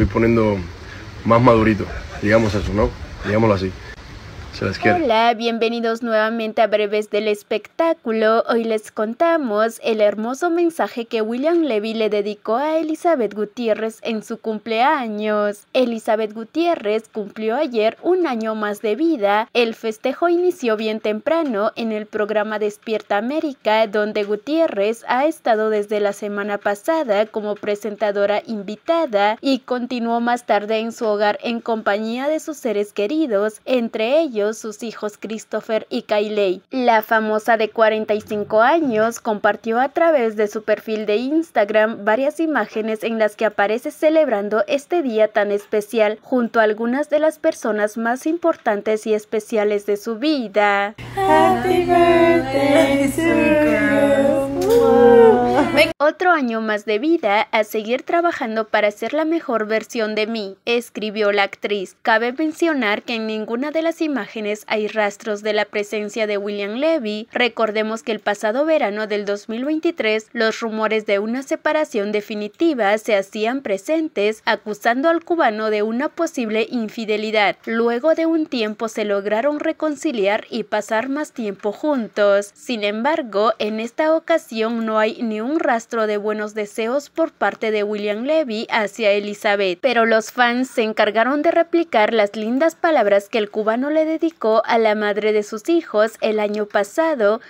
estoy poniendo más madurito, digamos eso, ¿no? Digámoslo así. Hola, bienvenidos nuevamente a Breves del Espectáculo. Hoy les contamos el hermoso mensaje que William Levy le dedicó a Elizabeth Gutiérrez en su cumpleaños. Elizabeth Gutiérrez cumplió ayer un año más de vida. El festejo inició bien temprano en el programa Despierta América, donde Gutiérrez ha estado desde la semana pasada como presentadora invitada y continuó más tarde en su hogar en compañía de sus seres queridos, entre ellos sus hijos Christopher y Kylie. La famosa de 45 años compartió a través de su perfil de Instagram varias imágenes en las que aparece celebrando este día tan especial junto a algunas de las personas más importantes y especiales de su vida. Happy birthday, otro año más de vida a seguir trabajando para ser la mejor versión de mí, escribió la actriz. Cabe mencionar que en ninguna de las imágenes hay rastros de la presencia de William Levy. Recordemos que el pasado verano del 2023 los rumores de una separación definitiva se hacían presentes, acusando al cubano de una posible infidelidad. Luego de un tiempo se lograron reconciliar y pasar más tiempo juntos. Sin embargo, en esta ocasión no hay ni un rastro de buenos deseos por parte de William Levy hacia Elizabeth, pero los fans se encargaron de replicar las lindas palabras que el cubano le dedicó a la madre de sus hijos el año pasado.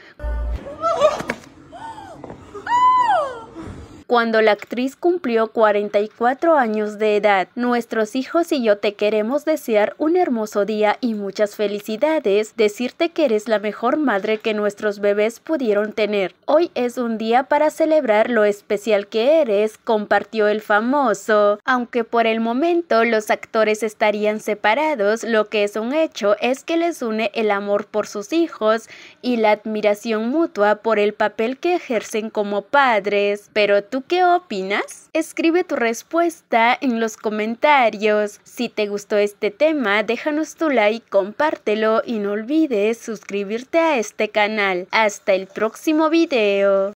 cuando la actriz cumplió 44 años de edad. Nuestros hijos y yo te queremos desear un hermoso día y muchas felicidades, decirte que eres la mejor madre que nuestros bebés pudieron tener. Hoy es un día para celebrar lo especial que eres, compartió el famoso. Aunque por el momento los actores estarían separados, lo que es un hecho es que les une el amor por sus hijos y la admiración mutua por el papel que ejercen como padres. Pero ¿Tú qué opinas? Escribe tu respuesta en los comentarios. Si te gustó este tema, déjanos tu like, compártelo y no olvides suscribirte a este canal. Hasta el próximo video.